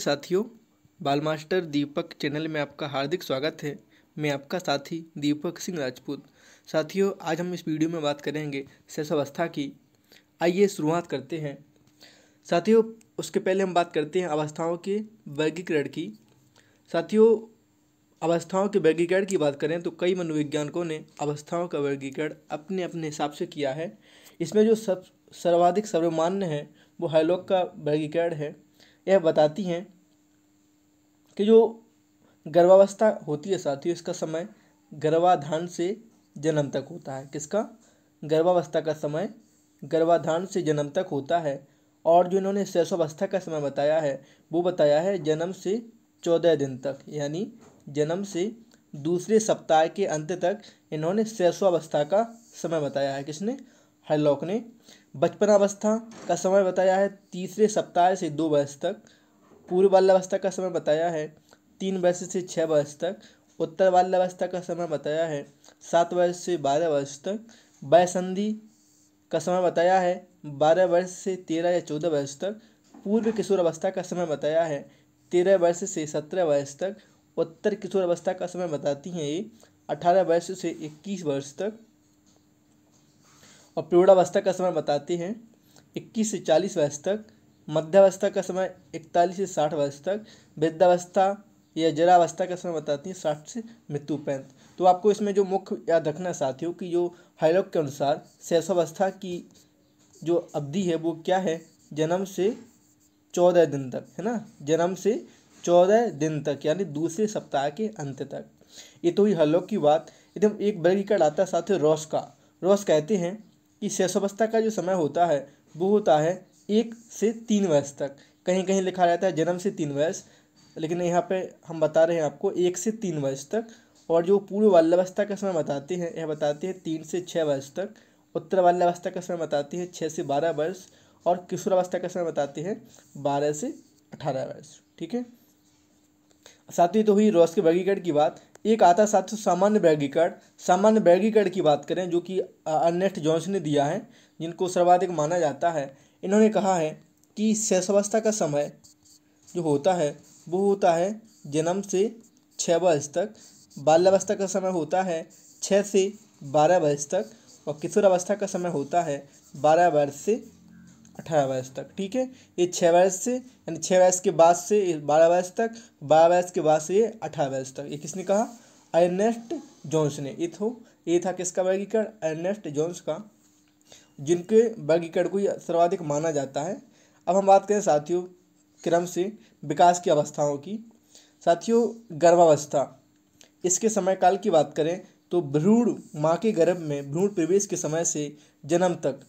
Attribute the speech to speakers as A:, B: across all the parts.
A: साथियों बाल मास्टर दीपक चैनल में आपका हार्दिक स्वागत है मैं आपका साथी दीपक सिंह राजपूत साथियों आज हम इस वीडियो में बात करेंगे अवस्था की आइए शुरुआत करते हैं साथियों उसके पहले हम बात करते हैं अवस्थाओं के वर्गीकरण की साथियों अवस्थाओं के वर्गीकरण की बात करें तो कई मनोवैज्ञानिकों ने अवस्थाओं का वर्गीकरण अपने अपने हिसाब से किया है इसमें जो सब सर्वाधिक सर्वमान्य है वो हैलोक का वर्गीकरण है यह बताती हैं कि जो गर्भावस्था होती है साथियों इसका समय गर्भाधान से जन्म तक होता है किसका गर्भावस्था का समय गर्भाधान से जन्म तक होता है और जो इन्होंने शैशवावस्था का समय बताया है वो बताया है जन्म से चौदह दिन तक यानी जन्म से दूसरे सप्ताह के अंत तक इन्होंने शैशवावस्था का समय बताया है किसने हरलॉक ने बचपन अवस्था का समय बताया है तीसरे सप्ताह से दो वर्ष तक पूर्व बाल्यावस्था का समय बताया है तीन वर्ष से छः वर्ष तक उत्तर बाल्यावस्था का समय बताया है सात वर्ष से बारह वर्ष तक वयसंधि का समय बताया है बारह वर्ष से तेरह या चौदह वर्ष तक पूर्व किशोर अवस्था का समय बताया है तेरह वर्ष से सत्रह वर्ष तक उत्तर किशोर अवस्था का समय बताती हैं ये अठारह वर्ष से इक्कीस वर्ष तक और प्रौढ़ावस्था का समय बताती हैं इक्कीस से चालीस वर्ष तक मध्यावस्था का समय इकतालीस से साठ वर्ष तक वृद्धावस्था या जरावस्था का समय बताती है साठ से मृत्यु तो आपको इसमें जो मुख्य याद रखना साथियों कि जो हाइलॉक के अनुसार शैशवावस्था की जो अवधि है वो क्या है जन्म से चौदह दिन तक है ना जन्म से चौदह दिन तक यानी दूसरे सप्ताह के अंत तक ये तो ही हलोक की बात एकदम एक वर्गीकरण आता है साथ रोस का रोस कहते हैं कि शैशवस्था का जो समय होता है वो होता है एक से तीन वर्ष तक कहीं कहीं लिखा रहता है जन्म से तीन वर्ष लेकिन यहाँ पे हम बता रहे हैं आपको एक से तीन वर्ष तक और जो पूर्व बाल्यावस्था का समय बताते हैं यह बताते हैं तीन से छः वर्ष तक उत्तर बाल्यावस्था का समय बताते हैं छः से बारह वर्ष और किशोरावस्था का समय बताते हैं बारह से अठारह वर्ष ठीक है साथ ही तो हुई रोस के वर्गीकरण की बात एक आता है साथियों सामान्य वर्गीकरण सामान्य वर्गीकरण की बात करें जो कि अर्नेस्ट जॉन्स ने दिया है जिनको सर्वाधिक माना जाता है इन्होंने कहा है कि शैशवस्था का समय जो होता है वो होता है जन्म से छः वर्ष तक बाल्यावस्था का समय होता है छः से बारह वर्ष तक और किशोरावस्था का समय होता है बारह वर्ष से अठारह वर्ष तक ठीक है ये छः वर्ष से यानी छः वर्ष के बाद से ये बारह वर्ष तक बारह वर्ष के बाद से ये अठारह वर्ष तक ये किसने कहा अर्नेस्ट जोन्स ने ये थो तो, ये था किसका वर्गीकरण अर्नेस्ट जोन्स का जिनके वर्गीकरण को सर्वाधिक माना जाता है अब हम बात करें साथियों क्रम से विकास की अवस्थाओं की साथियों गर्भावस्था इसके समय काल की बात करें तो भ्रूण माँ के गर्भ में भ्रूण प्रवेश के समय से जन्म तक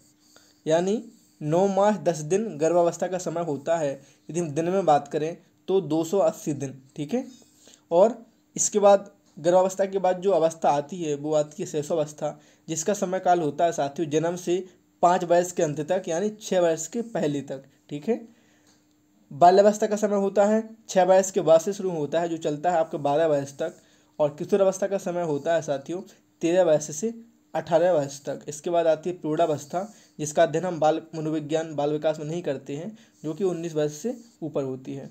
A: यानी नौ माह दस दिन गर्भावस्था का समय होता है यदि हम दिन में बात करें तो दो सौ अस्सी दिन ठीक है और इसके बाद गर्भावस्था के बाद जो अवस्था आती है वो आती है शैशवावस्था जिसका समय काल होता है साथियों जन्म से पाँच वर्ष के अंत तक यानी छः वर्ष के पहले तक ठीक है बाल्यावस्था का समय होता है छः वर्ष के बाद से शुरू होता है जो चलता है आपके बारह वर्ष तक और किशोर अवस्था का समय होता है साथियों तेरह वर्ष से अठारह वर्ष तक इसके बाद आती है प्रौढ़ावस्था जिसका अध्ययन हम बाल मनोविज्ञान बाल विकास में नहीं करते हैं जो कि उन्नीस वर्ष से ऊपर होती है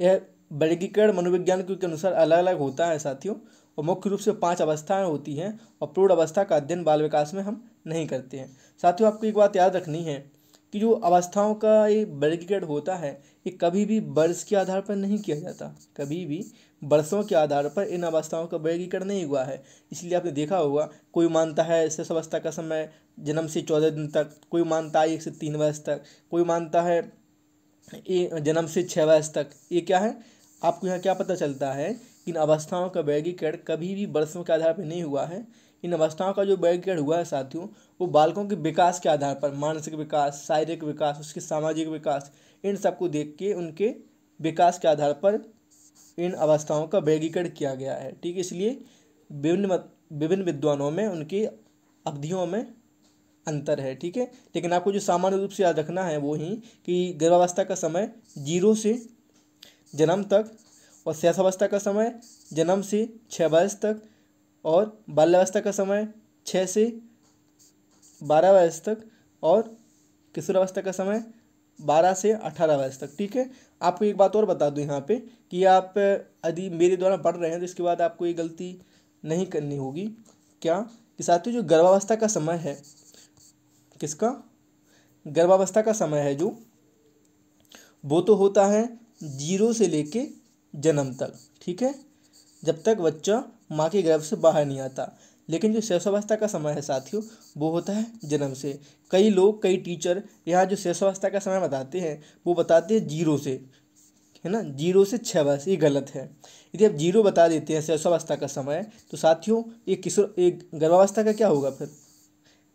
A: यह वर्गीकरण मनोविज्ञान के अनुसार अलग अलग होता है साथियों और मुख्य रूप से पांच अवस्थाएं होती हैं और प्रौढ़ अवस्था का अध्ययन बाल विकास में हम नहीं करते हैं साथियों आपको एक बात याद रखनी है कि जो अवस्थाओं का ये वर्गीकरण होता है ये कभी भी वर्ष के आधार पर नहीं किया जाता कभी भी वर्षों के आधार पर इन अवस्थाओं का वर्गीकरण नहीं हुआ है इसलिए आपने देखा होगा कोई मानता है शेष अवस्था का समय जन्म से चौदह दिन तक कोई मानता है एक से तीन वर्ष तक कोई मानता है जन्म से छः वर्ष तक ये क्या है आपको यहाँ क्या पता चलता है इन अवस्थाओं का वर्गीकरण कभी भी वर्षों के आधार पर नहीं हुआ है इन अवस्थाओं का जो वर्गीकरण हुआ है साथियों वो बालकों के विकास के आधार पर मानसिक विकास शारीरिक विकास उसके सामाजिक विकास इन सबको देख के उनके विकास के आधार पर इन अवस्थाओं का वर्गीकरण किया गया है ठीक है इसलिए विभिन्न विभिन्न विद्वानों में उनकी अवधियों में अंतर है ठीक है लेकिन आपको जो सामान्य रूप से याद रखना है वो ही कि गर्भावस्था का समय जीरो से जन्म तक और शैशावस्था का समय जन्म से छः वर्ष तक और बाल्यावस्था का समय छः से बारह वर्ष तक और किशोरावस्था का समय बारह से अठारह वर्ष तक ठीक है आपको एक बात और बता दूँ यहाँ पे कि आप यदि मेरे द्वारा पढ़ रहे हैं तो इसके बाद आपको ये गलती नहीं करनी होगी क्या कि साथियों जो गर्भावस्था का समय है किसका गर्भावस्था का समय है जो वो तो होता है जीरो से लेके जन्म तक ठीक है जब तक बच्चा माँ के गर्भ से बाहर नहीं आता लेकिन जो शैशवावस्था का समय है साथियों वो होता है जन्म से कई लोग कई टीचर यहाँ जो शैशवावस्था का समय बताते हैं वो बताते हैं जीरो से है ना जीरो से छः वर्ष ये गलत है यदि आप जीरो बता देते हैं शैशवावस्था का समय तो साथियों एक किशोर एक गर्भावस्था का क्या होगा फिर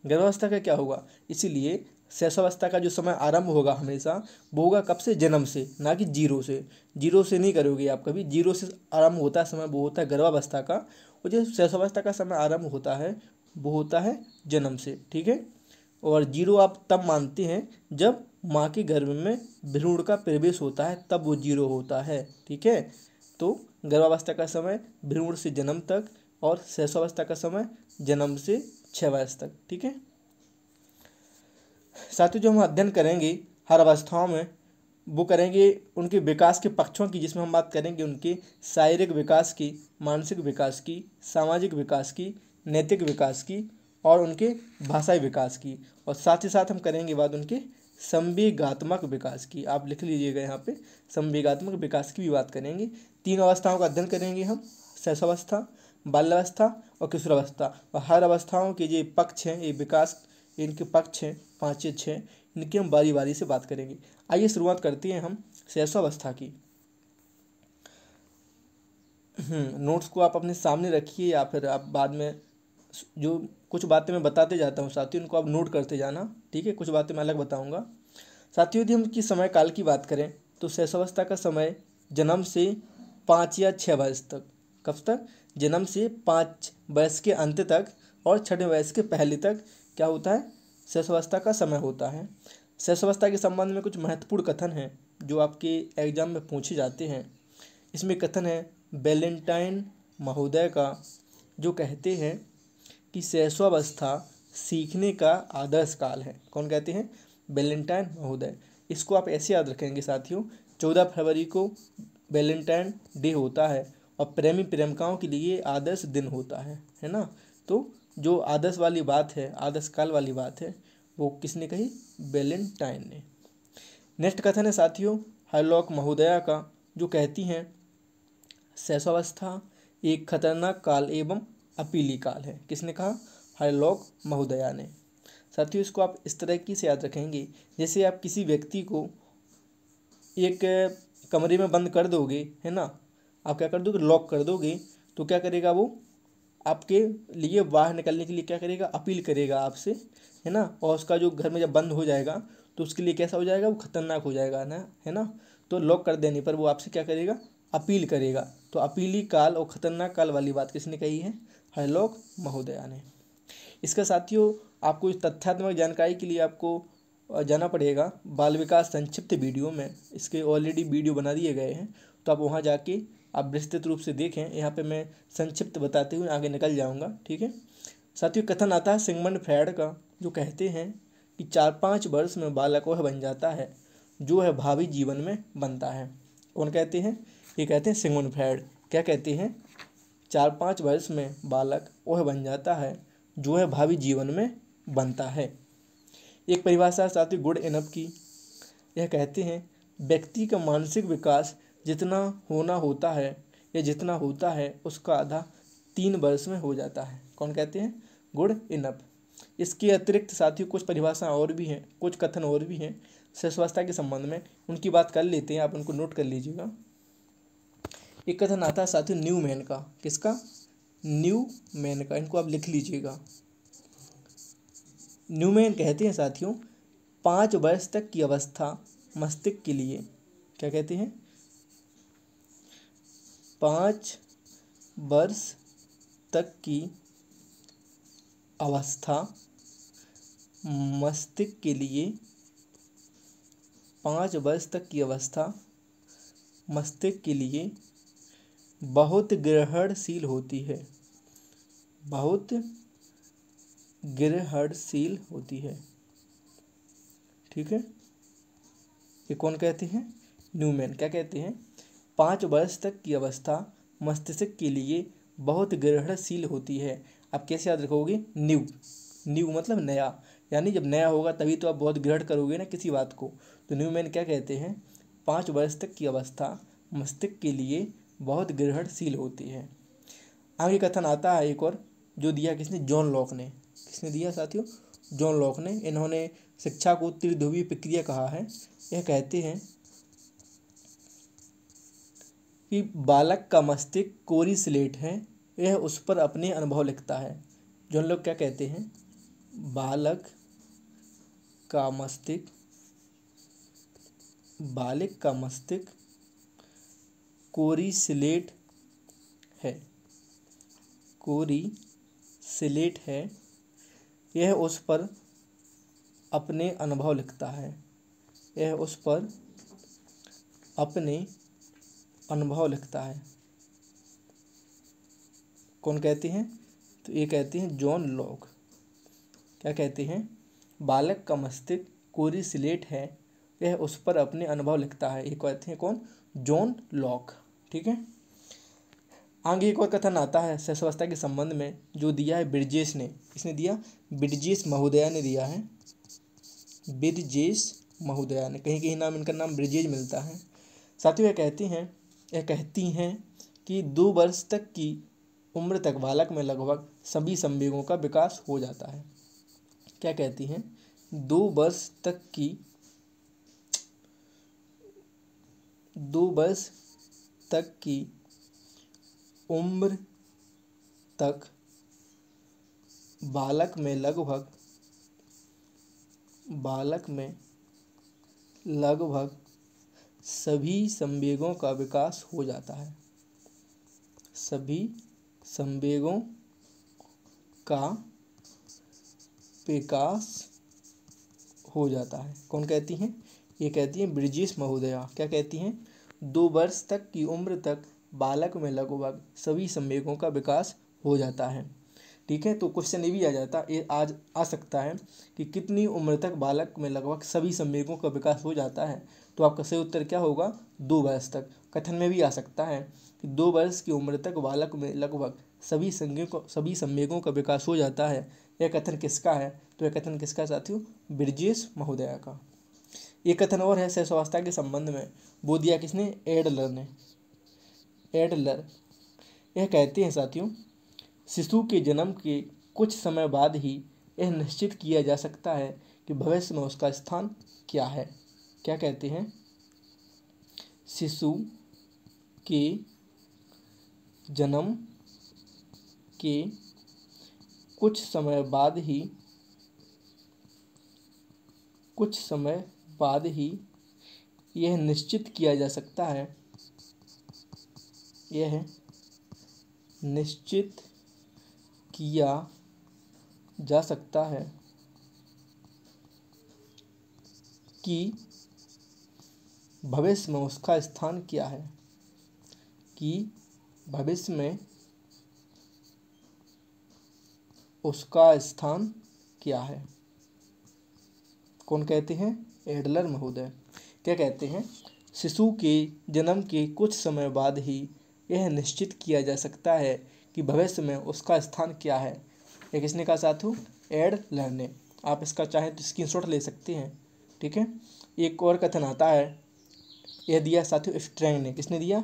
A: गर्भावस्था का क्या होगा इसीलिए शैशवावस्था का जो समय आरंभ होगा हमेशा वो होगा कब से जन्म से ना कि जीरो से जीरो से नहीं करोगे आप कभी जीरो से आरंभ होता समय वो होता है गर्भावस्था का और जो शैशवावस्था का समय आरंभ होता है वो होता है जन्म से ठीक है और जीरो आप तब मानते हैं जब माँ के गर्भ में भ्रूण का प्रवेश होता है तब वो जीरो होता है ठीक है तो गर्भावस्था का समय भ्रूण से जन्म तक और शैशवावस्था का समय जन्म से छः वर्ष तक ठीक है साथ ही जो हम अध्ययन करेंगे हर अवस्थाओं में वो करेंगे उनके विकास के पक्षों की जिसमें हम बात करेंगे उनके शारीरिक विकास की मानसिक विकास की सामाजिक विकास की नैतिक विकास की और उनके भाषाई विकास की और साथ ही साथ हम करेंगे बात उनके संवेगात्मक विकास की आप लिख लीजिएगा यहाँ पे संवेगात्मक विकास की भी बात करेंगे तीन अवस्थाओं का अध्ययन करेंगे हम शैशवावस्था बाल्यावस्था और किशोरावस्था और हर अवस्थाओं के ये पक्ष हैं ये विकास इनके पक्ष हैं पाँच छः इनकी हम बारी बारी से बात करेंगे आइए शुरुआत करते हैं हम शैशवावस्था की नोट्स हम्म, को आप अपने सामने रखिए या फिर आप बाद में जो कुछ बातें मैं बताते जाता हूँ साथियों उनको आप नोट करते जाना ठीक है कुछ बातें मैं अलग बताऊँगा साथियों यदि हम किस समय काल की बात करें तो शैशवावस्था का समय जन्म से पाँच या छः वर्ष तक कब तक जन्म से पाँच वर्ष के अंत तक और छठे वर्ष के पहले तक क्या होता है शैशवस्था का समय होता है शैशवस्था के संबंध में कुछ महत्वपूर्ण कथन हैं जो आपके एग्जाम में पूछे जाते हैं इसमें कथन है वेलेंटाइन महोदय का जो कहते हैं कि शैशवावस्था सीखने का आदर्श काल है कौन कहते हैं वेलेंटाइन महोदय इसको आप ऐसे याद रखेंगे साथियों चौदह फरवरी को वेलेंटाइन डे होता है और प्रेमी प्रेमिकाओं के लिए आदर्श दिन होता है है ना तो जो आदर्श वाली बात है आदर्श काल वाली बात है वो किसने कही वेलेंटाइन ने नेक्स्ट कथन है साथियों हरलॉक महोदया का जो कहती हैं शैशवावस्था एक खतरनाक काल एवं अपीली काल है किसने कहा हरलॉक महोदया ने साथियों इसको आप इस तरह की से याद रखेंगे जैसे आप किसी व्यक्ति को एक कमरे में बंद कर दोगे है ना आप क्या कर दोगे लॉक कर दोगे तो क्या करेगा वो आपके लिए बाहर निकलने के लिए क्या करेगा अपील करेगा आपसे है ना और उसका जो घर में जब बंद हो जाएगा तो उसके लिए कैसा हो जाएगा वो ख़तरनाक हो जाएगा ना है ना तो लॉक कर देने पर वो आपसे क्या करेगा अपील करेगा तो अपीली काल और ख़तरनाक काल वाली बात किसने कही है हरलोक महोदया ने इसका साथियों आपको इस तथ्यात्मक जानकारी के लिए आपको जाना पड़ेगा बाल विकास संक्षिप्त वीडियो में इसके ऑलरेडी वीडियो बना दिए गए हैं तो आप वहाँ जाके आप विस्तृत रूप से देखें यहाँ पे मैं संक्षिप्त बताते हुए आगे निकल जाऊँगा ठीक है साथियों कथन आता है सिंगमंड फ्रैड का जो कहते हैं कि चार पाँच वर्ष में बालक वह बन जाता है जो है भावी जीवन में बनता है कौन कहते हैं ये कहते हैं सिंगमंड फ्रैड क्या कहते हैं चार पाँच वर्ष में बालक वह बन जाता है जो है भावी जीवन में बनता है एक परिभाषा साथ ही गुड इनफ की यह कहते हैं व्यक्ति का मानसिक विकास जितना होना होता है या जितना होता है उसका आधा तीन वर्ष में हो जाता है कौन कहते हैं गुड इनफ इसके अतिरिक्त साथियों कुछ परिभाषाएं और भी हैं कुछ कथन और भी हैं स्वास्थ्य के संबंध में उनकी बात कर लेते हैं आप उनको नोट कर लीजिएगा एक कथन आता है साथियों न्यू मैन का किसका न्यू मैन का इनको आप लिख लीजिएगा न्यू मैन कहते हैं साथियों पाँच वर्ष तक की अवस्था मस्तिष्क के लिए क्या कहते हैं पाँच वर्ष तक की अवस्था मस्तिष्क के लिए पाँच वर्ष तक की अवस्था मस्तिष्क के लिए बहुत ग्रहणशील होती है बहुत ग्रहणशील होती है ठीक है ये कौन कहते हैं न्यूमैन क्या कहते हैं पाँच वर्ष तक की अवस्था मस्तिष्क के लिए बहुत ग्रहणशील होती है आप कैसे याद रखोगे न्यू न्यू मतलब नया यानी जब नया होगा तभी तो आप बहुत ग्रहण करोगे ना किसी बात को तो न्यू मैन क्या कहते हैं पाँच वर्ष तक की अवस्था मस्तिष्क के लिए बहुत ग्रहणशील होती है आगे कथन आता है एक और जो दिया किसने जॉन लॉक ने किसने दिया साथियों जॉन लॉक ने इन्होंने शिक्षा को त्रिध्रुवी प्रक्रिया कहा है यह कहते हैं कि बालक का मस्तिष्क कोरी स्लेट है यह उस पर अपने अनुभव लिखता है जो हम लोग क्या कहते हैं बालक का मस्तिष्क बालक का मस्तिष्क कोरी स्लेट है कोरी स्लेट है यह उस पर अपने अनुभव लिखता है यह उस पर अपने अनुभव लिखता है कौन कहती हैं तो ये कहती हैं जॉन लॉक क्या कहती हैं बालक का मस्तिष्क कोरी स्लेट है वह उस पर अपने अनुभव लिखता है ये कहते हैं कौन जॉन लॉक ठीक है आगे एक और कथन आता है सहस्वस्था के संबंध में जो दिया है ब्रिजेश ने इसने दिया ब्रिजेश महोदया ने दिया है ब्रिजेश महोदया ने कहीं कहीं नाम इनका नाम ब्रिजेश मिलता है साथ ही वह कहती हैं यह कहती हैं कि दो वर्ष तक की उम्र तक बालक में लगभग सभी संवेगों का विकास हो जाता है क्या कहती हैं दो वर्ष तक की दो वर्ष तक की उम्र तक बालक में लगभग बालक में लगभग सभी संवेगों का विकास हो जाता है सभी संवेगों का विकास हो जाता है कौन कहती हैं ये कहती हैं ब्रिजेश महोदया क्या कहती हैं दो वर्ष तक की उम्र तक बालक में लगभग सभी संवेगों का विकास हो जाता है ठीक है तो क्वेश्चन ये भी आ जाता ये आज आ सकता है कि कितनी उम्र तक बालक में लगभग सभी संवेगों का विकास हो जाता है तो आपका सही उत्तर क्या होगा दो वर्ष तक कथन में भी आ सकता है कि दो वर्ष की उम्र तक बालक में लगभग सभी संज्ञों को सभी संवेगों का विकास हो जाता है यह कथन किसका है तो यह कथन किसका साथियों ब्रिजेश महोदया का ये कथन और है सह स्वास्थ्य के संबंध में वो दिया किसने एडलर ने एडलर यह कहते हैं साथियों शिशु के जन्म के कुछ समय बाद ही यह निश्चित किया जा सकता है कि भविष्य में उसका स्थान क्या है क्या कहते हैं शिशु के जन्म के कुछ समय बाद ही कुछ समय बाद ही यह निश्चित किया जा सकता है यह निश्चित किया जा सकता है कि भविष्य में उसका स्थान क्या है कि भविष्य में उसका स्थान क्या है कौन कहते हैं एडलर महोदय क्या कहते हैं शिशु के जन्म के कुछ समय बाद ही यह निश्चित किया जा सकता है कि भविष्य में उसका स्थान क्या है ये किसने कहा साथु एड लहर ने आप इसका चाहें तो शॉट ले सकते हैं ठीक है एक और कथन आता है यह दिया साथियों स्ट्रेंग ने किसने दिया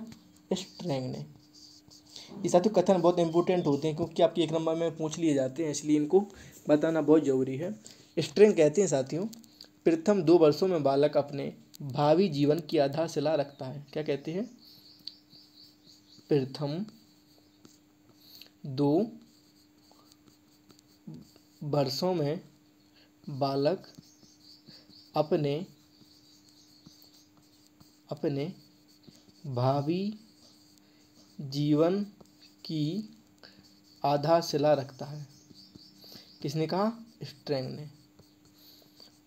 A: स्ट्रेंग ने ये साथियों कथन बहुत इंपॉर्टेंट होते हैं क्योंकि आपके एक नंबर में पूछ लिए जाते हैं इसलिए इनको बताना बहुत ज़रूरी है स्ट्रेंग कहते हैं साथियों प्रथम दो वर्षों में बालक अपने भावी जीवन की आधारशिला रखता है क्या कहते हैं प्रथम दो वर्षों में बालक अपने अपने भावी जीवन की आधारशिला रखता है किसने कहा स्ट्रेंग ने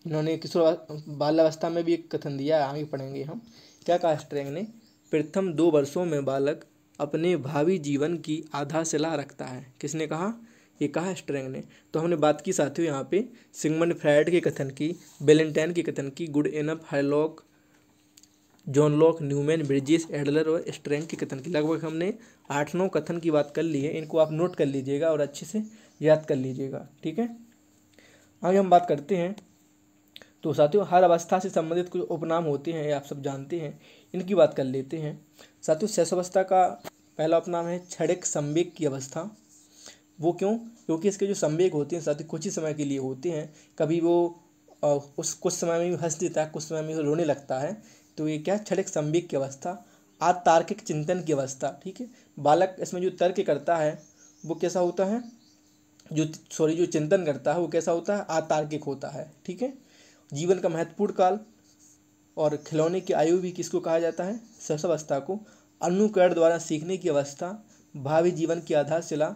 A: इन्होंने किशोर बाल्यावस्था में भी एक कथन दिया आगे पढ़ेंगे हम क्या कहा स्ट्रेंग ने प्रथम दो वर्षों में बालक अपने भावी जीवन की आधारशिला रखता है किसने कहा ये कहा स्ट्रेंग ने तो हमने बात की साथियों यहाँ पे सिंगमन फ्राइड के कथन की बेलेंटाइन के कथन की गुड एनअप हाईलॉक John Locke Newman Bridges Adler और स्ट्रेंग के कथन की लगभग हमने आठ नौ कथन की बात कर ली है इनको आप नोट कर लीजिएगा और अच्छे से याद कर लीजिएगा ठीक है आगे हम बात करते हैं तो साथियों हर अवस्था से संबंधित कुछ उपनाम होते हैं आप सब जानते हैं इनकी बात कर लेते हैं साथियों शैशव अवस्था का पहला अपना है क्षणिक संवेग की अवस्था वो क्यों क्योंकि इसके जो संवेग होते हैं साथ ही कुछ ही समय के लिए होते हैं कभी वो उस कुछ समय में हंस देता है कुछ समय में रोने लगता है तो ये क्या क्षणिक संवेग की अवस्था आतार्किक चिंतन की अवस्था ठीक है बालक इसमें जो तर्क करता है वो कैसा होता है जो सॉरी जो चिंतन करता है वो कैसा होता है आतार्किक होता है ठीक है जीवन का महत्वपूर्ण काल और खिलौने की आयु भी किसको कहा जाता है अवस्था को अनुकरण द्वारा सीखने की अवस्था भावी जीवन की आधारशिला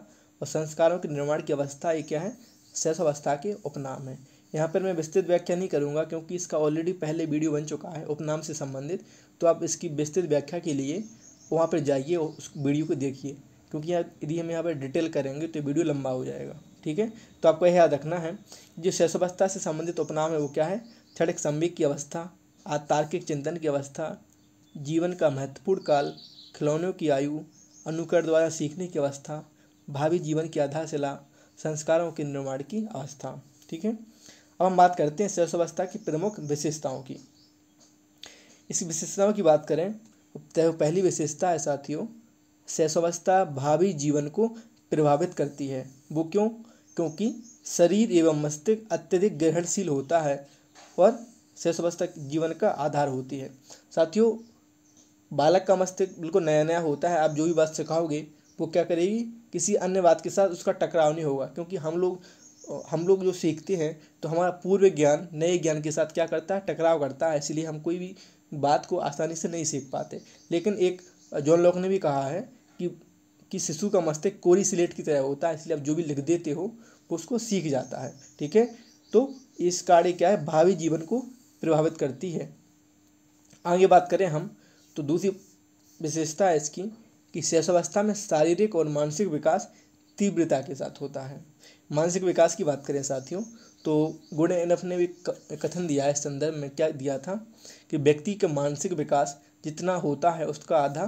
A: और संस्कारों के निर्माण की अवस्था ये क्या है शैशवावस्था के उपनाम है यहाँ पर मैं विस्तृत व्याख्या नहीं करूँगा क्योंकि इसका ऑलरेडी पहले वीडियो बन चुका है उपनाम से संबंधित तो आप इसकी विस्तृत व्याख्या के लिए वहाँ पर जाइए और उस वीडियो को देखिए क्योंकि यहाँ यदि हम यहाँ पर डिटेल करेंगे तो वीडियो लंबा हो जाएगा ठीक है तो आपको यह याद रखना है जो शैशवावस्था से संबंधित उपनाम है वो क्या है क्षणिक संवेग की अवस्था आतार्किक चिंतन की अवस्था जीवन का महत्वपूर्ण काल खिलौनों की आयु अनुकर द्वारा सीखने की अवस्था भावी जीवन की आधारशिला संस्कारों के निर्माण की अवस्था ठीक है अब हम बात करते हैं सरस अवस्था की प्रमुख विशेषताओं की इस विशेषताओं की बात करें तो पहली विशेषता है साथियों शैशवावस्था भावी जीवन को प्रभावित करती है वो क्यों क्योंकि शरीर एवं मस्तिष्क अत्यधिक ग्रहणशील होता है और शेष अवस्था जीवन का आधार होती है साथियों बालक का मस्तिष्क बिल्कुल नया नया होता है आप जो भी बात सिखाओगे वो क्या करेगी किसी अन्य बात के साथ उसका टकराव नहीं होगा क्योंकि हम लोग हम लोग जो सीखते हैं तो हमारा पूर्व ज्ञान नए ज्ञान के साथ क्या करता है टकराव करता है इसलिए हम कोई भी बात को आसानी से नहीं सीख पाते लेकिन एक जॉन लॉक ने भी कहा है कि कि शिशु का मस्तिष्क कोरी स्लेट की तरह होता है इसलिए आप जो भी लिख देते हो वो उसको सीख जाता है ठीक है तो इस कार्य क्या है भावी जीवन को प्रभावित करती है आगे बात करें हम तो दूसरी विशेषता है इसकी कि शैशवावस्था में शारीरिक और मानसिक विकास तीव्रता के साथ होता है मानसिक विकास की बात करें साथियों तो गुड एफ ने भी कथन दिया है इस संदर्भ में क्या दिया था कि व्यक्ति का मानसिक विकास जितना होता है उसका आधा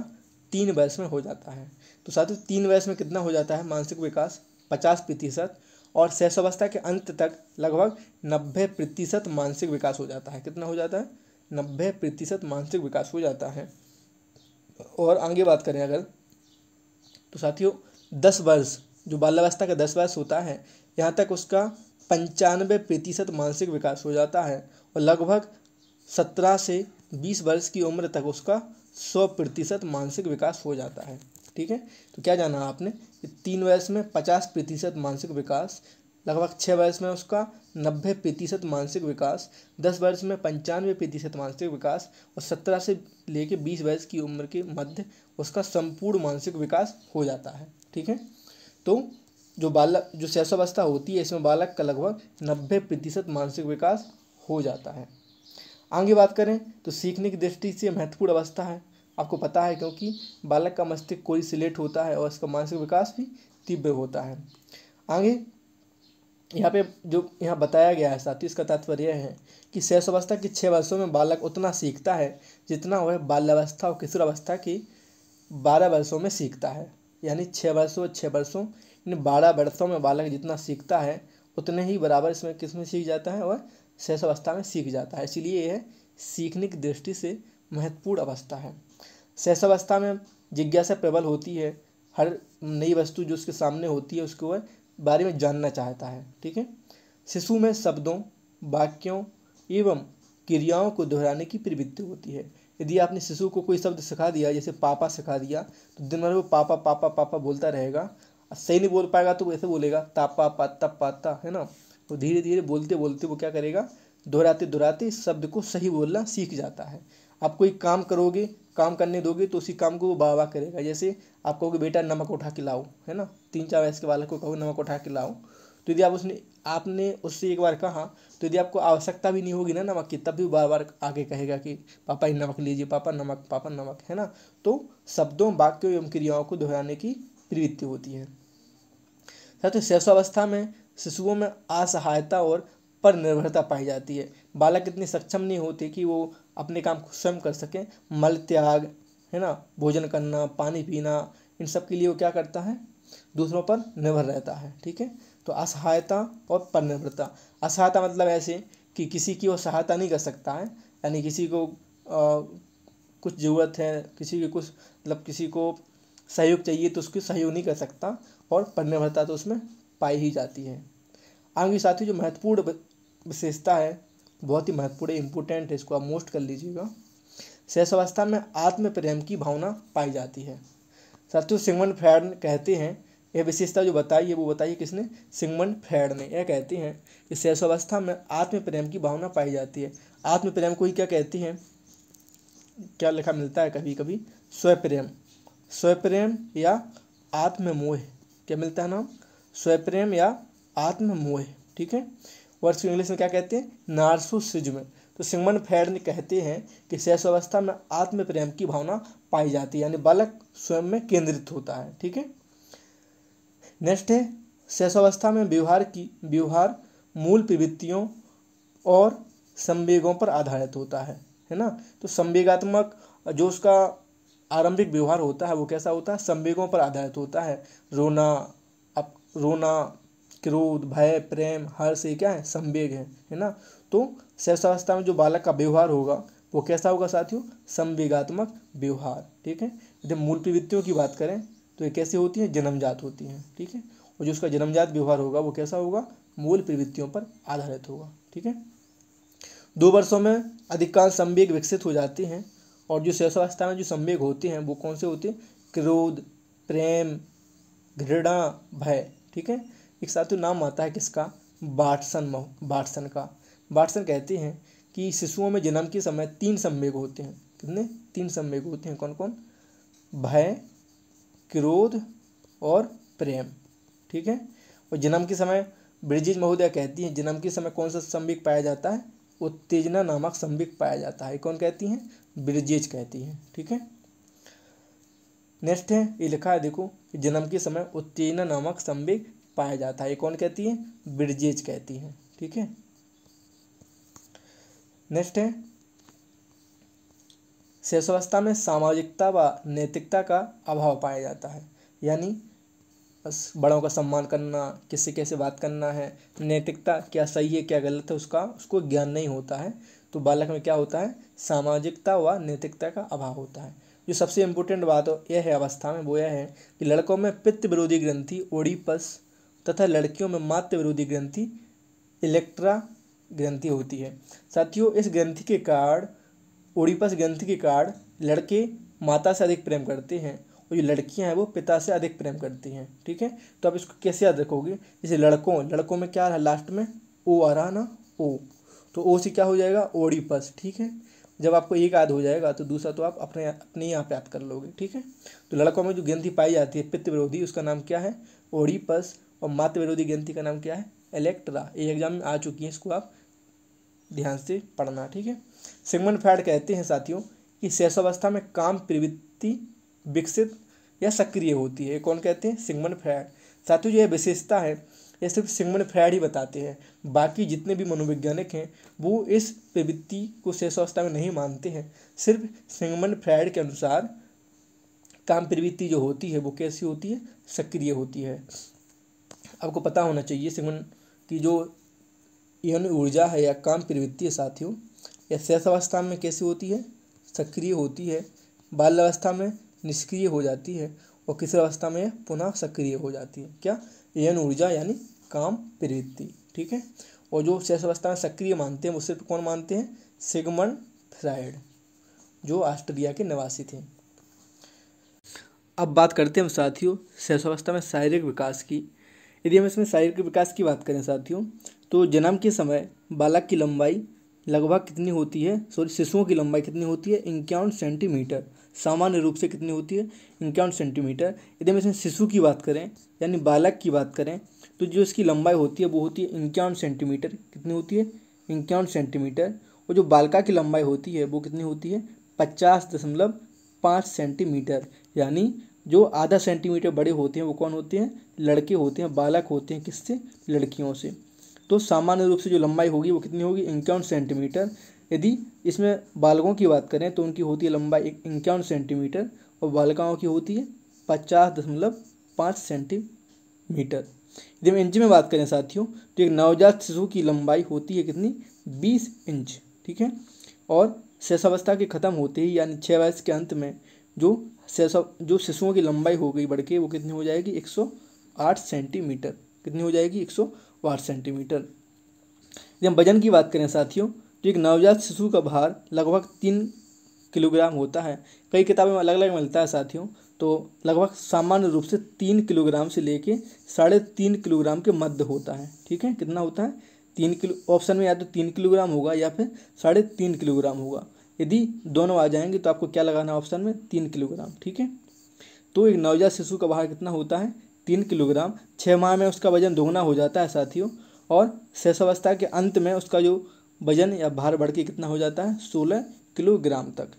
A: तीन वर्ष में हो जाता है तो साथियों तीन वर्ष में कितना हो जाता है मानसिक विकास पचास प्रतिशत और शैशवावस्था के अंत तक लगभग नब्बे प्रतिशत मानसिक विकास हो जाता है कितना हो जाता है नब्बे प्रतिशत मानसिक विकास हो जाता है और आगे बात करें अगर तो साथियों दस वर्ष जो बाल्यावस्था का दस वर्ष होता है यहाँ तक उसका पंचानवे प्रतिशत मानसिक विकास हो जाता है और लगभग सत्रह से बीस वर्ष की उम्र तक उसका सौ प्रतिशत मानसिक विकास हो जाता है ठीक है तो क्या जाना आपने तीन वर्ष में पचास प्रतिशत मानसिक विकास लगभग छः वर्ष में उसका नब्बे प्रतिशत मानसिक विकास दस वर्ष में पंचानवे प्रतिशत मानसिक विकास और सत्रह से लेके बीस वर्ष की उम्र के मध्य उसका संपूर्ण मानसिक विकास हो जाता है ठीक है तो जो बालक जो शैशवावस्था होती है इसमें बालक का लगभग नब्बे प्रतिशत मानसिक विकास हो जाता है आगे बात करें तो सीखने की दृष्टि से महत्वपूर्ण अवस्था है आपको पता है क्योंकि बालक का मस्तिष्क कोई सिलेट होता है और इसका मानसिक विकास भी तीव्र होता है आगे यहाँ पे जो यहाँ बताया गया है साथी इसका तात्पर्य है कि अवस्था के छः वर्षों में बालक उतना सीखता है जितना वह बाल्यावस्था और किशोरावस्था की बारह वर्षों में सीखता है यानी छः वर्षों छः वर्षों इन बारह वर्षों में बालक जितना सीखता है उतने ही बराबर इसमें किस में सीख जाता है वह अवस्था में सीख जाता है इसलिए यह सीखने की दृष्टि से महत्वपूर्ण अवस्था है सहसावस्था में जिज्ञासा प्रबल होती है हर नई वस्तु जो उसके सामने होती है उसको वह बारे में जानना चाहता है ठीक है शिशु में शब्दों वाक्यों एवं क्रियाओं को दोहराने की प्रवृत्ति होती है यदि आपने शिशु को कोई शब्द सिखा दिया जैसे पापा सिखा दिया तो दिन भर वो पापा पापा पापा बोलता रहेगा सही नहीं बोल पाएगा तो ऐसे बोलेगा तापा पाता पाता है ना तो धीरे धीरे बोलते बोलते वो क्या करेगा दोहराते दोहराते इस शब्द को सही बोलना सीख जाता है आप कोई काम करोगे काम करने दोगे तो उसी काम को वो बाबा वाह करेगा जैसे आप कहोगे बेटा नमक उठा के लाओ है ना तीन चार वैस के बालक को कहो नमक उठा के लाओ तो यदि आप उसने आपने उससे एक बार कहा तो यदि आपको आवश्यकता भी नहीं होगी ना नमक की तब भी बार बार आगे कहेगा कि पापा ही नमक लीजिए पापा नमक पापा नमक है ना तो शब्दों वाक्यों एवं क्रियाओं को दोहराने की प्रवृत्ति होती है साथ ही अवस्था में शिशुओं में असहायता और पर निर्भरता पाई जाती है बालक इतने सक्षम नहीं होते कि वो अपने काम को स्वयं कर सकें मल त्याग है ना भोजन करना पानी पीना इन सब के लिए वो क्या करता है दूसरों पर निर्भर रहता है ठीक है तो असहायता और पर निर्भरता असहायता मतलब ऐसे कि किसी की वो सहायता नहीं कर सकता है यानी किसी को आ, कुछ ज़रूरत है किसी की कुछ मतलब किसी को सहयोग चाहिए तो उसकी सहयोग नहीं कर सकता और पर निर्भरता तो उसमें पाई ही जाती है आगे ही जो महत्वपूर्ण विशेषता है बहुत ही महत्वपूर्ण इम्पोर्टेंट है इसको आप मोस्ट कर लीजिएगा शैशवावस्था में आत्म प्रेम की भावना पाई जाती है साथियों सिंगमन फैड कहते हैं यह विशेषता जो बताई है वो बताइए किसने सिंगमन फैड ने यह कहती हैं कि शैशवावस्था में आत्म प्रेम की भावना पाई जाती है आत्म प्रेम को ही क्या कहती हैं क्या लिखा मिलता है कभी कभी स्वप्रेम स्वप्रेम या आत्ममोह क्या मिलता है नाम स्वप्रेम या आत्ममोह ठीक है वर्ड्स इंग्लिश में क्या कहते हैं नार्सुसिज्म तो सिमन फ्रेड कहते हैं कि अवस्था में आत्म प्रेम की भावना पाई जाती है यानी बालक स्वयं में केंद्रित होता है ठीक है नेक्स्ट है अवस्था में व्यवहार की व्यवहार मूल प्रवृत्तियों और संवेगों पर आधारित होता है है ना तो संवेगात्मक जो उसका आरंभिक व्यवहार होता है वो कैसा होता है संवेगों पर आधारित होता है रोना अप, रोना क्रोध भय प्रेम हर्ष ये क्या है संवेग है है ना तो शैशवावस्था में जो बालक का व्यवहार होगा वो कैसा होगा साथियों संवेगात्मक व्यवहार ठीक है यदि मूल प्रवृत्तियों की बात करें तो ये कैसे होती है जन्मजात होती हैं ठीक है और जो उसका जन्मजात व्यवहार होगा वो कैसा होगा मूल प्रवृत्तियों पर आधारित होगा ठीक है दो वर्षों में अधिकांश संवेग विकसित हो जाती हैं और जो शैशवावस्था में जो संवेग होते हैं वो कौन से होते हैं क्रोध प्रेम घृणा भय ठीक है एक सातु तो नाम आता है किसका बाटसन बाटसन का बाटसन कहते हैं कि शिशुओं में जन्म के समय तीन संवेग होते हैं कितने तीन संवेग होते हैं कौन कौन भय क्रोध और प्रेम ठीक है और जन्म के समय ब्रिजिज महोदय कहती हैं जन्म के समय कौन सा संवेग पाया जाता है उत्तेजना नामक संवेग पाया जाता है कौन कहती हैं ब्रिजिज कहती हैं ठीक है नेक्स्ट है ये लिखा है देखो जन्म के समय उत्तेजना नामक संवेग पाया जाता है ये कौन कहती है ब्रिजेज कहती है ठीक है नेक्स्ट है अवस्था में सामाजिकता व नैतिकता का अभाव पाया जाता है यानी बड़ों का सम्मान करना किससे कैसे बात करना है नैतिकता क्या सही है क्या गलत है उसका उसको ज्ञान नहीं होता है तो बालक में क्या होता है सामाजिकता व नैतिकता का अभाव होता है जो सबसे इम्पोर्टेंट बात यह है अवस्था में वो यह है कि लड़कों में पित्त विरोधी ग्रंथि ओडिपस तथा लड़कियों में मात्र विरोधी ग्रंथि इलेक्ट्रा ग्रंथि होती है साथियों इस ग्रंथि के कारण ओडिपस ग्रंथि के कारण लड़के माता से अधिक प्रेम करते हैं और जो लड़कियां हैं वो पिता से अधिक प्रेम करती हैं ठीक है तो आप इसको कैसे याद रखोगे जैसे लड़कों लड़कों में क्या रहा है लास्ट में ओ आ रहा ना ओ तो ओ से क्या हो जाएगा ओडिपस ठीक है जब आपको एक याद हो जाएगा तो दूसरा तो आप अपने अपने यहाँ पे याद कर लोगे ठीक है तो लड़कों में जो ग्रंथि पाई जाती है पित्त विरोधी उसका नाम क्या है ओडिपस और मात्र विरोधी ग्रंथि का नाम क्या है इलेक्ट्रा ये एग्जाम में आ चुकी है इसको आप ध्यान से पढ़ना ठीक है सिगमन फैड कहते हैं साथियों कि शेषावस्था में काम प्रवृत्ति विकसित या सक्रिय होती है कौन कहते हैं सिगमन फैड साथियों जो यह विशेषता है यह सिर्फ सिगमन फैड ही बताते हैं बाकी जितने भी मनोवैज्ञानिक हैं वो इस प्रवृत्ति को शेषावस्था में नहीं मानते हैं सिर्फ सिगमन फैड के अनुसार काम प्रवृत्ति जो होती है वो कैसी होती है सक्रिय होती है आपको पता होना चाहिए सिमन की जो यौन ऊर्जा है या काम प्रवृत्ति है साथियों यह अवस्था में कैसी होती है सक्रिय होती है बाल्यावस्था में निष्क्रिय हो जाती है और किस अवस्था में पुनः सक्रिय हो जाती है क्या यौन ऊर्जा यानी काम प्रवृत्ति ठीक है और जो शेष अवस्था में सक्रिय मानते हैं उसे कौन मानते हैं सिगमन फ्राइड जो ऑस्ट्रेलिया के निवासी थे अब बात करते हैं साथियों साथियों शेषावस्था में शारीरिक विकास की यदि हम इसमें शारीरिक विकास की बात करें साथियों तो जन्म के समय बालक की लंबाई लगभग कितनी होती है सॉरी शिशुओं की लंबाई कितनी होती है इक्यावन सेंटीमीटर सामान्य रूप से कितनी होती है इक्यावन सेंटीमीटर यदि हम इसमें शिशु की बात करें यानी बालक की बात करें तो जो इसकी लंबाई होती है वो होती है इक्यावन सेंटीमीटर कितनी होती है इक्यावन सेंटीमीटर और जो बालका की लंबाई होती है वो कितनी होती है पचास दशमलव पाँच सेंटीमीटर यानी जो आधा सेंटीमीटर बड़े होते हैं वो कौन होते हैं लड़के होते हैं बालक होते हैं किससे लड़कियों से तो सामान्य रूप से जो लंबाई होगी वो कितनी होगी इक्यावन सेंटीमीटर यदि इसमें बालकों की बात करें तो उनकी होती है लंबाई इक्यावन सेंटीमीटर और बालिकाओं की होती है पचास दशमलव पाँच सेंटीमीटर यदि हम इंच में बात करें साथियों तो एक नवजात शिशु की लंबाई होती है कितनी बीस इंच ठीक है और शैशावस्था के ख़त्म होते ही यानी छः वर्ष के अंत में जो सौ जो शिशुओं की लंबाई हो गई बढ़ के वो कितनी हो जाएगी एक सौ आठ सेंटीमीटर कितनी हो जाएगी एक सौ आठ सेंटीमीटर जब वजन की बात करें साथियों तो एक नवजात शिशु का भार लगभग तीन किलोग्राम होता है कई किताबें अलग अलग मिलता है साथियों तो लगभग सामान्य रूप से तीन किलोग्राम से लेके साढ़े तीन किलोग्राम के मध्य होता है ठीक है कितना होता है तीन किलो ऑप्शन में या तो तीन किलोग्राम होगा या फिर साढ़े तीन किलोग्राम होगा यदि दोनों आ जाएंगे तो आपको क्या लगाना है ऑप्शन में तीन किलोग्राम ठीक है तो एक नवजात शिशु का भार कितना होता है तीन किलोग्राम छः माह में उसका वजन दोगुना हो जाता है साथियों और अवस्था के अंत में उसका जो वजन या भार बढ़ के कितना हो जाता है सोलह किलोग्राम तक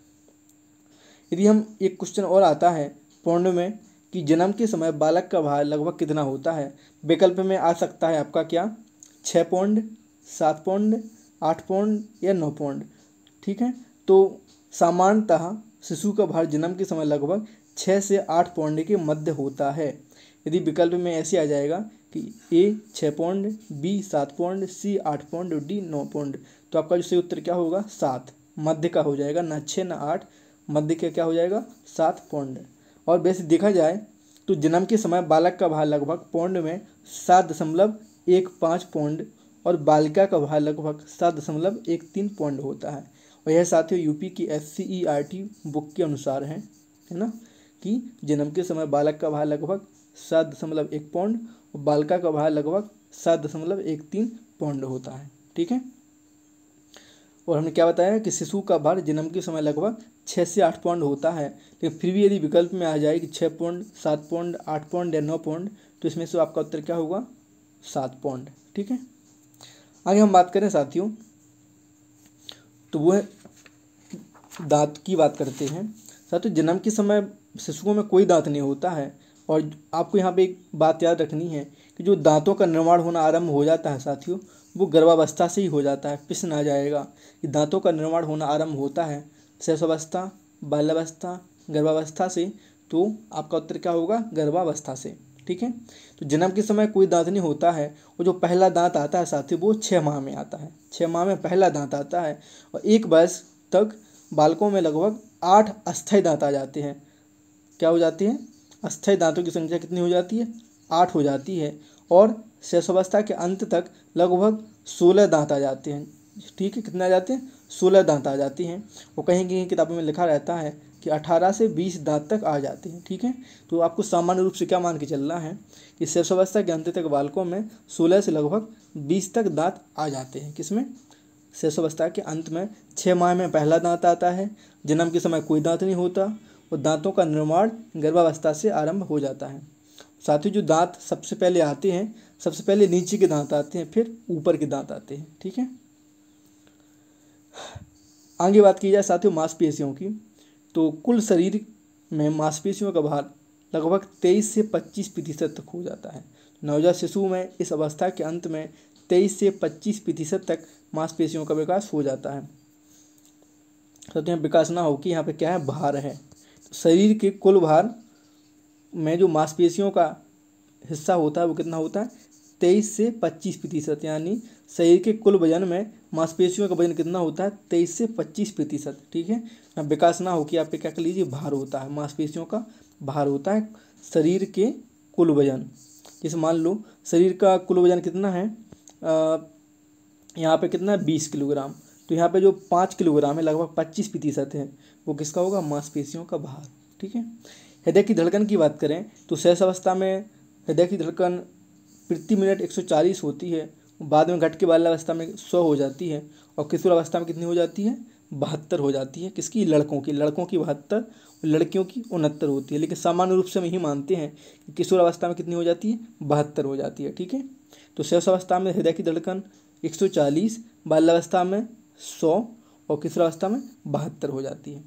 A: यदि हम एक क्वेश्चन और आता है पौंड में कि जन्म के समय बालक का भार लगभग कितना होता है विकल्प में आ सकता है आपका क्या छः पौंड सात पौंड आठ पौंड या नौ पौंड ठीक है तो सामान्यतः शिशु का भार जन्म के समय लगभग छः से आठ पौंड के मध्य होता है यदि विकल्प में ऐसे आ जाएगा कि ए छः पौंड बी सात पौंड सी आठ पौंड और डी नौ पौंड तो आपका जो सही उत्तर क्या होगा सात मध्य का हो जाएगा ना छः ना आठ मध्य का क्या हो जाएगा सात पौंड और वैसे देखा जाए तो जन्म के समय बालक का भार लगभग पौंड में सात दशमलव एक पाँच पौंड और बालिका का भार लगभग सात दशमलव एक तीन पौंड होता है और यह साथियों यूपी की एस बुक e के अनुसार है है ना कि जन्म के समय बालक का भार लगभग सात दशमलव एक पौंड और बालिका का भार लगभग सात दशमलव एक तीन पौंड होता है ठीक है और हमने क्या बताया कि शिशु का भार जन्म के समय लगभग छः से आठ पौंड होता है लेकिन फिर भी यदि विकल्प में आ जाए कि छः पौंड सात पौंड आठ पौंड या नौ पौंड तो इसमें से आपका उत्तर क्या होगा सात पौंड ठीक है आगे हम बात करें साथियों तो वह दांत की बात करते हैं साथियों जन्म के समय शिशुओं में कोई दांत नहीं होता है और आपको यहाँ पे एक बात याद रखनी है कि जो दांतों का निर्माण होना आरंभ हो जाता है साथियों वो गर्भावस्था से ही हो जाता है पिस ना जाएगा कि दांतों का निर्माण होना आरंभ होता है शैशवावस्था बाल्यावस्था गर्भावस्था से तो आपका उत्तर क्या होगा गर्भावस्था से ठीक है तो जन्म के समय कोई दांत नहीं होता है और जो पहला दांत आता है साथी वो छः माह में आता है छः माह में पहला दांत आता है और एक वर्ष तक बालकों में लगभग आठ अस्थायी दांत आ जाते हैं क्या हो जाती है अस्थायी दांतों की संख्या कितनी हो जाती है आठ हो जाती है और शैशवावस्था के अंत तक लगभग सोलह दांत आ जाते हैं ठीक है कितने आ जाते हैं सोलह दांत आ जाती हैं वो कहीं कहीं किताबों में लिखा रहता है कि 18 से 20 दांत तक आ जाते हैं ठीक है तो आपको सामान्य रूप से क्या मान के चलना है कि शैशवावस्था के अंत तक बालकों में 16 से लगभग 20 तक दांत आ जाते हैं किसमें शैशवावस्था के अंत में छः माह में पहला दांत आता है जन्म के समय कोई दांत नहीं होता और दांतों का निर्माण गर्भावस्था से आरंभ हो जाता है साथ ही जो दांत सबसे पहले आते हैं सबसे पहले नीचे के दांत आते हैं फिर ऊपर के दांत आते हैं ठीक है आगे बात की जाए साथियों मांसपेशियों की तो कुल शरीर में मांसपेशियों का भार लगभग तेईस से पच्चीस प्रतिशत तक हो जाता है नवजात शिशु में इस अवस्था के अंत में तेईस से पच्चीस प्रतिशत तक मांसपेशियों का विकास हो जाता है तो यहाँ विकास ना हो कि यहाँ पे क्या है भार है तो शरीर के कुल भार में जो मांसपेशियों का हिस्सा होता है वो कितना होता है तेईस से पच्चीस प्रतिशत यानी शरीर के कुल वजन में मांसपेशियों का वजन कितना होता है तेईस से पच्चीस प्रतिशत ठीक है विकास ना हो कि आप क्या कर लीजिए भार होता है मांसपेशियों का भार होता है शरीर के कुल वजन जैसे मान लो शरीर का कुल वजन कितना है यहाँ पे कितना है बीस किलोग्राम तो यहाँ पे जो पाँच किलोग्राम है लगभग पच्चीस प्रतिशत है वो किसका होगा मांसपेशियों का भार ठीक है हृदय की धड़कन की बात करें तो शेष अवस्था में हृदय की धड़कन प्रति मिनट चालीस होती है बाद में घट के बाल्यावस्था में सौ हो जाती है और किशोरावस्था में कितनी हो जाती है बहत्तर हो जाती है किसकी लड़कों की लड़कों की बहत्तर लड़कियों की उनहत्तर होती है लेकिन सामान्य रूप से हम यही मानते हैं कि किशोरावस्था में कितनी हो जाती है बहत्तर हो जाती है ठीक है तो अवस्था में हृदय की धड़कन एक सौ चालीस बाल्यावस्था में सौ और किशोरावस्था में बहत्तर हो जाती है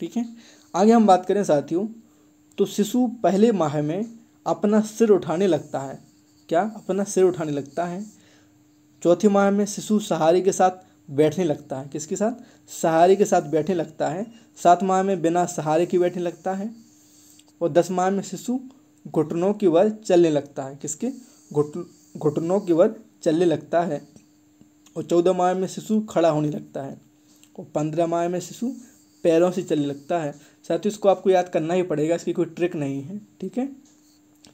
A: ठीक है आगे हम बात करें साथियों तो शिशु पहले माह में अपना सिर उठाने लगता है क्या अपना सिर उठाने लगता है चौथी माह में शिशु सहारे के साथ बैठने लगता है किसके साथ सहारे के साथ बैठने लगता है सात माह में बिना सहारे के बैठने लगता है और दस माह में शिशु घुटनों की वर चलने लगता है किसके घुट घुटनों की वर चलने लगता है और चौदह माह में शिशु खड़ा होने लगता है और पंद्रह माह में शिशु पैरों से चलने लगता है साथ ही इसको आपको याद करना ही पड़ेगा इसकी कोई ट्रिक नहीं है ठीक है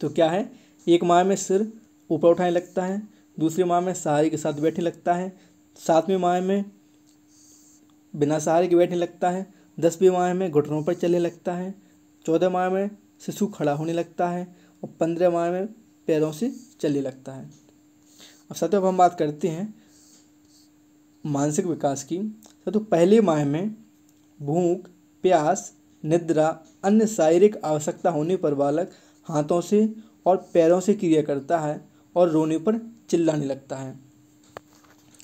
A: तो क्या है एक माह में सिर ऊपर उठाने लगता है दूसरी माह में सहारे के साथ बैठने लगता है सातवीं माह में बिना सहारे के बैठने लगता है दसवीं माह में घुटनों पर चलने लगता है चौदह माह में शिशु खड़ा होने लगता है और पंद्रह माह में पैरों से चलने लगता है अब सत्य अब हम बात करते हैं मानसिक विकास की तो पहले माह में भूख प्यास निद्रा अन्य शारीरिक आवश्यकता होने पर बालक हाथों से और पैरों से क्रिया करता है और रोने पर चिल्लाने लगता है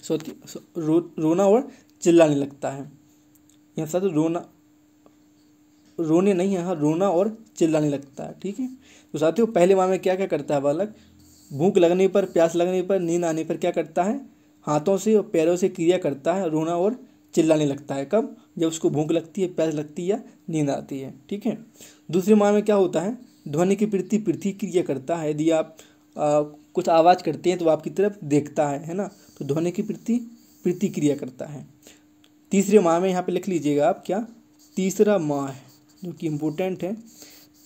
A: सो रो, रोना और चिल्लाने लगता है यहाँ साथ रोना रोने नहीं यहाँ रोना और चिल्लाने लगता है ठीक है तो साथियों पहले माह में क्या क्या करता है बालक भूख लगने पर प्यास लगने पर नींद आने पर क्या करता है हाथों से और पैरों से क्रिया करता है रोना और चिल्लाने लगता है कब जब उसको भूख लगती है प्यास लगती है या नींद आती है ठीक है दूसरे माह में क्या होता है ध्वनि की प्रति पृथ्वी क्रिया करता है यदि आप कुछ आवाज़ करते हैं तो आपकी तरफ देखता है है ना तो ध्वनि की प्रति प्रतिक्रिया करता है तीसरे माह में यहाँ पे लिख लीजिएगा आप क्या तीसरा माह है जो कि इम्पोर्टेंट है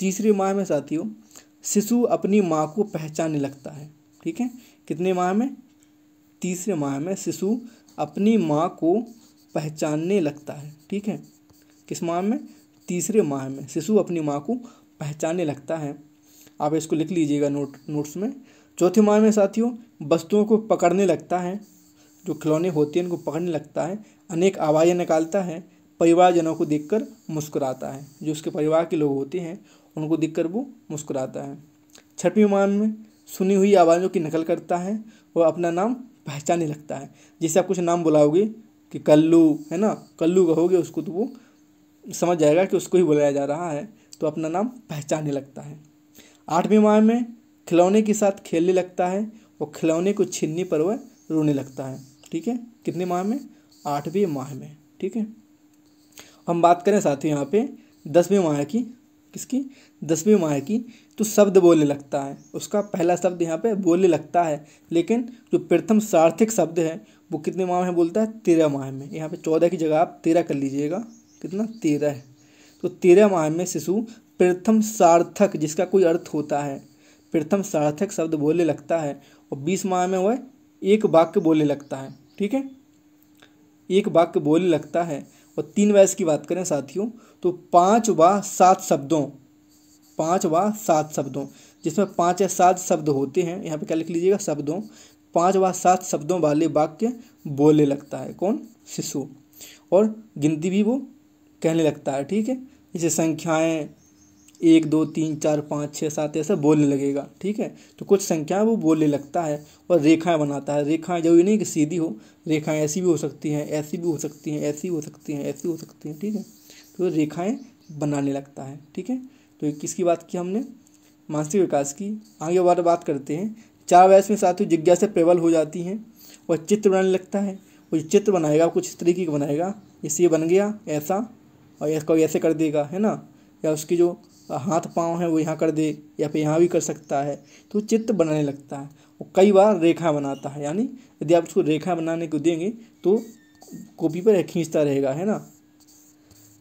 A: तीसरे माह में साथियों शिशु अपनी माँ को पहचानने लगता है ठीक है कितने माह में तीसरे माह में शिशु अपनी माँ को पहचानने लगता है ठीक है किस माह में तीसरे माह में शिशु अपनी माँ को पहचानने लगता है आप इसको लिख लीजिएगा नोट नोट्स में चौथे माह में साथियों वस्तुओं को पकड़ने लगता है जो खिलौने होते हैं उनको पकड़ने लगता है अनेक आवाज़ें निकालता है परिवारजनों को देखकर मुस्कुराता है जो उसके परिवार के लोग होते हैं उनको देखकर वो मुस्कुराता है छठवीं माह में सुनी हुई आवाज़ों की नकल करता है वह अपना नाम पहचानने लगता है जैसे आप कुछ नाम बुलाओगे कि कल्लू है ना कल्लू कहोगे उसको तो वो समझ जाएगा कि उसको ही बुलाया जा रहा है तो अपना नाम पहचानने लगता है आठवीं माह में खिलौने के साथ खेलने लगता है और खिलौने को छीनने पर वह रोने लगता है ठीक है कितने माह में आठवें माह में ठीक है हम बात करें साथियों यहाँ पे दसवें माह की किसकी दसवें माह की तो शब्द बोलने लगता है उसका पहला शब्द यहाँ पे बोलने लगता है लेकिन जो प्रथम सार्थक शब्द है वो कितने माह में बोलता है तेरह माह में यहाँ पे चौदह की जगह आप तेरह कर लीजिएगा कितना तेरह तो तेरह माह में शिशु प्रथम सार्थक जिसका कोई अर्थ होता है प्रथम सार्थक शब्द बोलने लगता है और बीस माह में वह एक वाक्य बोलने लगता है ठीक है एक वाक्य बोले लगता है और तीन वयस की बात करें साथियों तो पाँच व सात शब्दों पाँच व सात शब्दों जिसमें पाँच या सात शब्द होते हैं यहाँ पे क्या लिख लीजिएगा शब्दों पाँच व सात शब्दों वाले वाक्य बोलने लगता है कौन शिशु और गिनती भी वो कहने लगता है ठीक है जैसे संख्याएं एक दो तीन चार पाँच छः सात ऐसे बोलने लगेगा ठीक है तो कुछ संख्या वो बोलने लगता है और रेखाएं बनाता है रेखाएं जरूरी नहीं कि सीधी हो रेखाएं ऐसी भी हो सकती हैं ऐसी भी हो सकती हैं ऐसी हो सकती हैं ऐसी हो सकती हैं ठीक है तो रेखाएं बनाने लगता है ठीक है तो किसकी बात की हमने मानसिक विकास की आगे बार बात करते हैं चार वयस में साथियों जिज्ञासा प्रबल हो जाती हैं और चित्र बनाने लगता है वो चित्र बनाएगा कुछ इस तरीके का बनाएगा इससे बन गया ऐसा और ऐसे कर देगा है ना या उसकी जो हाथ पाँव है वो यहाँ कर दे या फिर यहाँ भी कर सकता है तो चित्र बनाने लगता है और कई बार रेखा बनाता है यानी यदि आप उसको रेखा बनाने को देंगे तो कॉपी पर खींचता रहेगा है ना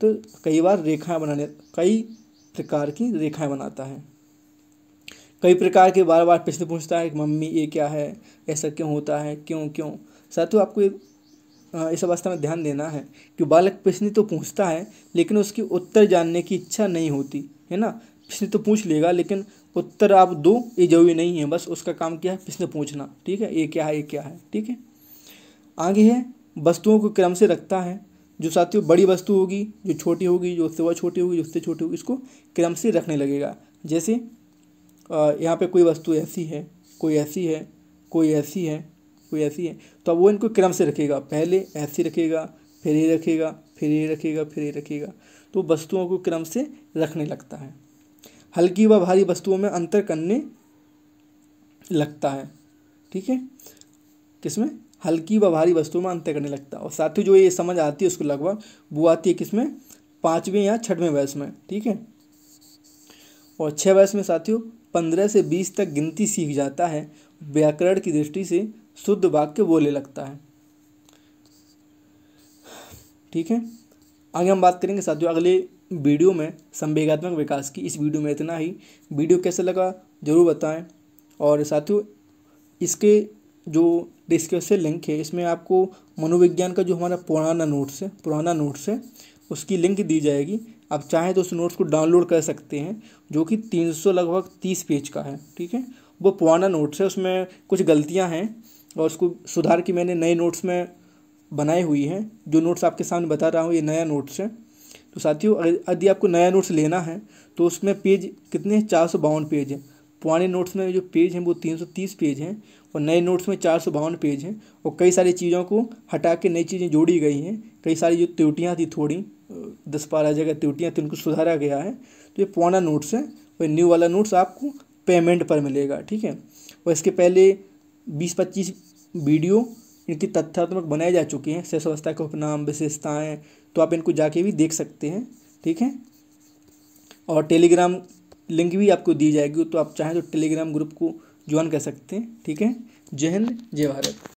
A: तो कई बार रेखा बनाने कई प्रकार की रेखाएं बनाता है कई प्रकार के बार बार प्रश्न पूछता है कि मम्मी ये क्या है ऐसा क्यों होता है क्यों क्यों साथ आपको इस अवस्था में ध्यान देना है कि बालक प्रश्न तो पूछता है लेकिन उसकी उत्तर जानने की इच्छा नहीं होती है ना प्रश्न तो पूछ लेगा लेकिन उत्तर आप दो ये जरूरी नहीं है बस उसका काम क्या है प्रश्न पूछना ठीक है ये क्या है ये क्या है ठीक है आगे है वस्तुओं को क्रम से रखता है जो साथियों बड़ी वस्तु होगी जो छोटी होगी जो उससे वह छोटी होगी जो उससे छोटी होगी इसको क्रम से रखने लगेगा जैसे यहाँ पे कोई वस्तु ऐसी है कोई ऐसी है कोई ऐसी है कोई ऐसी है तो अब वो इनको क्रम से रखेगा पहले ऐसे रखेगा फिर ये रखेगा फिर ये रखेगा फिर ये रखेगा तो वस्तुओं को क्रम से रखने लगता है हल्की व भारी वस्तुओं में अंतर करने लगता है ठीक है किसमें हल्की व भारी वस्तुओं में अंतर करने लगता है और साथ ही जो ये समझ आती है उसको लगभग वो आती है किसमें पाँचवें या छठवें वयस में ठीक है और छः वर्ष में साथियों पंद्रह से बीस तक गिनती सीख जाता है व्याकरण की दृष्टि से शुद्ध वाक्य बोले लगता है ठीक है आगे हम बात करेंगे साथियों अगले वीडियो में संवेगात्मक विकास की इस वीडियो में इतना ही वीडियो कैसा लगा ज़रूर बताएं और साथियों इसके जो डिस्क्रिप्शन लिंक है इसमें आपको मनोविज्ञान का जो हमारा पुराना नोट्स है पुराना नोट्स है उसकी लिंक दी जाएगी आप चाहें तो उस नोट्स को डाउनलोड कर सकते हैं जो कि तीन सौ लगभग तीस पेज का है ठीक है वो पुराना नोट्स है उसमें कुछ गलतियाँ हैं और उसको सुधार की मैंने नए नोट्स में बनाई हुई हैं जो नोट्स आपके सामने बता रहा हूँ ये नया नोट्स है तो साथियों यदि आपको नया नोट्स लेना है तो उसमें पेज कितने हैं चार सौ बावन पेज हैं पुराने नोट्स में जो पेज हैं वो तीन सौ तीस पेज हैं और नए नोट्स में चार सौ बावन पेज हैं और कई सारी चीज़ों को हटा के नई चीज़ें जोड़ी गई हैं कई सारी जो त्रुटियाँ थी थोड़ी दस बारह जगह त्रुटियाँ थी उनको सुधारा गया है तो ये पुराना नोट्स है और न्यू वाला नोट्स आपको पेमेंट पर मिलेगा ठीक है और इसके पहले बीस पच्चीस वीडियो इनकी तथ्यात्मक बनाए जा चुके हैं शेष अवस्था के उपनाम विशेषताएँ तो आप इनको जाके भी देख सकते हैं ठीक है और टेलीग्राम लिंक भी आपको दी जाएगी तो आप चाहें तो टेलीग्राम ग्रुप को ज्वाइन कर सकते हैं ठीक है जय हिंद जय भारत